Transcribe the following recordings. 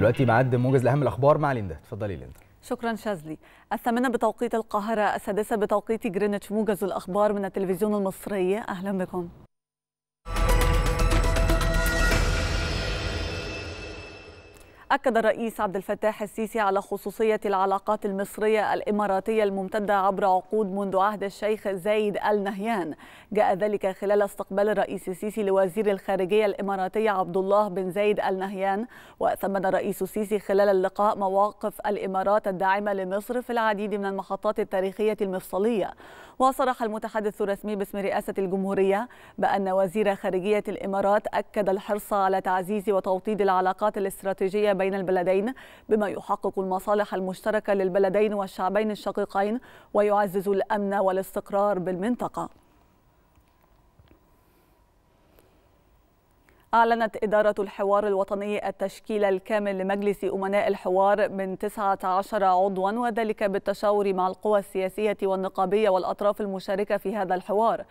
دلوقتي معد موجز لاهم الاخبار مع ليندا اتفضلي ليندا شكرا شاذلي الثامنة بتوقيت القاهرة السادسة بتوقيت جرينتش موجز الأخبار من التلفزيون المصري أهلا بكم أكد الرئيس عبد الفتاح السيسي على خصوصية العلاقات المصرية الإماراتية الممتدة عبر عقود منذ عهد الشيخ زايد آل نهيان جاء ذلك خلال استقبال الرئيس السيسي لوزير الخارجية الإماراتي عبد الله بن زايد آل نهيان وثمن الرئيس السيسي خلال اللقاء مواقف الإمارات الداعمة لمصر في العديد من المحطات التاريخية المفصلية وصرح المتحدث الرسمي باسم رئاسة الجمهورية بأن وزير خارجية الإمارات أكد الحرص على تعزيز وتوطيد العلاقات الاستراتيجية بين البلدين بما يحقق المصالح المشتركة للبلدين والشعبين الشقيقين ويعزز الأمن والاستقرار بالمنطقة أعلنت إدارة الحوار الوطني التشكيل الكامل لمجلس أمناء الحوار من 19 عضوا وذلك بالتشاور مع القوى السياسية والنقابية والأطراف المشاركة في هذا الحوار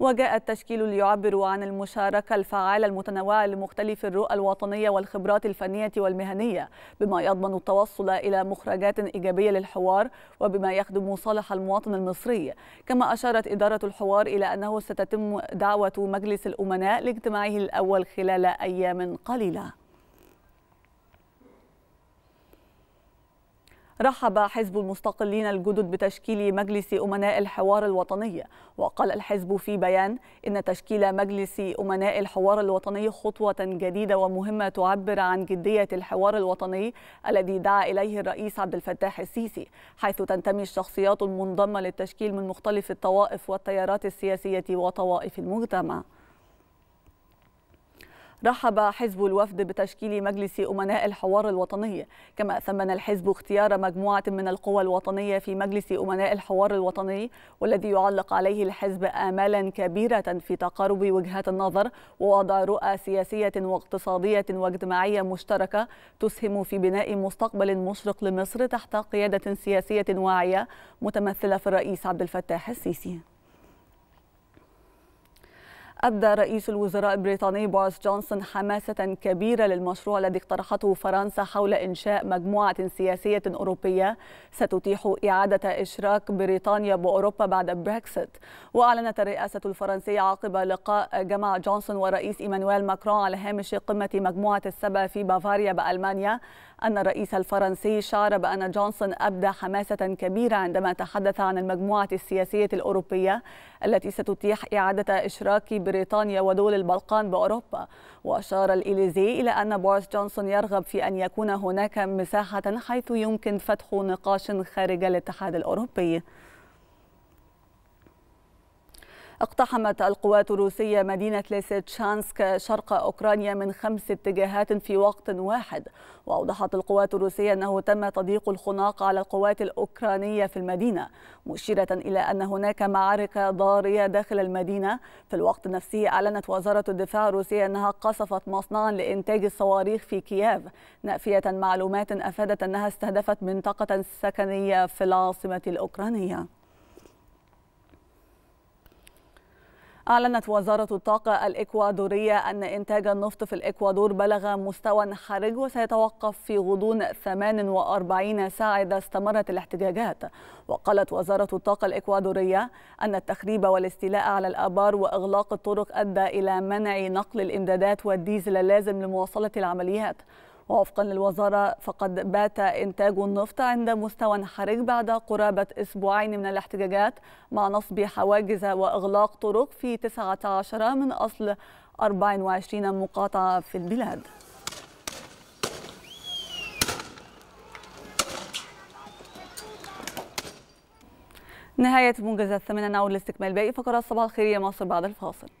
وجاء التشكيل ليعبر عن المشاركة الفعالة المتنوعة لمختلف الرؤى الوطنية والخبرات الفنية والمهنية بما يضمن التوصل إلى مخرجات إيجابية للحوار وبما يخدم صالح المواطن المصري كما أشارت إدارة الحوار إلى أنه ستتم دعوة مجلس الأمناء لاجتماعه الأول خلال أيام قليلة رحب حزب المستقلين الجدد بتشكيل مجلس أمناء الحوار الوطني وقال الحزب في بيان إن تشكيل مجلس أمناء الحوار الوطني خطوة جديدة ومهمة تعبر عن جدية الحوار الوطني الذي دعا إليه الرئيس عبد الفتاح السيسي حيث تنتمي الشخصيات المنضمة للتشكيل من مختلف الطوائف والتيارات السياسية وطوائف المجتمع رحب حزب الوفد بتشكيل مجلس أمناء الحوار الوطني كما ثمن الحزب اختيار مجموعة من القوى الوطنية في مجلس أمناء الحوار الوطني والذي يعلق عليه الحزب آمالا كبيرة في تقارب وجهات النظر ووضع رؤى سياسية واقتصادية واجتماعية مشتركة تسهم في بناء مستقبل مشرق لمصر تحت قيادة سياسية واعية متمثلة في الرئيس عبد الفتاح السيسي أبدى رئيس الوزراء البريطاني بوريس جونسون حماسة كبيرة للمشروع الذي اقترحته فرنسا حول إنشاء مجموعة سياسية أوروبية ستتيح إعادة إشراك بريطانيا بأوروبا بعد بريكسيت وأعلنت الرئاسة الفرنسية عقب لقاء جمع جونسون ورئيس إيمانويل ماكرون على هامش قمة مجموعة السبع في بافاريا بألمانيا أن الرئيس الفرنسي شعر بأن جونسون أبدى حماسة كبيرة عندما تحدث عن المجموعة السياسية الأوروبية التي ستتيح إعادة إشراك بريطانيا ودول البلقان بأوروبا وأشار الإليزي إلى أن بوريس جونسون يرغب في أن يكون هناك مساحة حيث يمكن فتح نقاش خارج الاتحاد الأوروبي اقتحمت القوات الروسية مدينة ليسيتشانسك شرق أوكرانيا من خمس اتجاهات في وقت واحد وأوضحت القوات الروسية أنه تم تضييق الخناق على القوات الأوكرانية في المدينة مشيرة إلى أن هناك معارك ضارية داخل المدينة في الوقت نفسه أعلنت وزارة الدفاع الروسية أنها قصفت مصنعا لإنتاج الصواريخ في كييف نافية معلومات أفادت أنها استهدفت منطقة سكنية في العاصمة الأوكرانية أعلنت وزارة الطاقة الإكوادورية أن إنتاج النفط في الإكوادور بلغ مستوى حرج وسيتوقف في غضون 48 ساعة إذا استمرت الاحتجاجات وقالت وزارة الطاقة الإكوادورية أن التخريب والاستيلاء على الآبار وإغلاق الطرق أدى إلى منع نقل الإمدادات والديزل اللازم لمواصلة العمليات ووفقا للوزارة فقد بات إنتاج النفط عند مستوى حرج بعد قرابة أسبوعين من الاحتجاجات مع نصب حواجز وإغلاق طرق في 19 من أصل 24 مقاطعة في البلاد نهاية موجز الثمانية نعود لاستكمال باقي فقرات صباح الخير يا مصر بعد الفاصل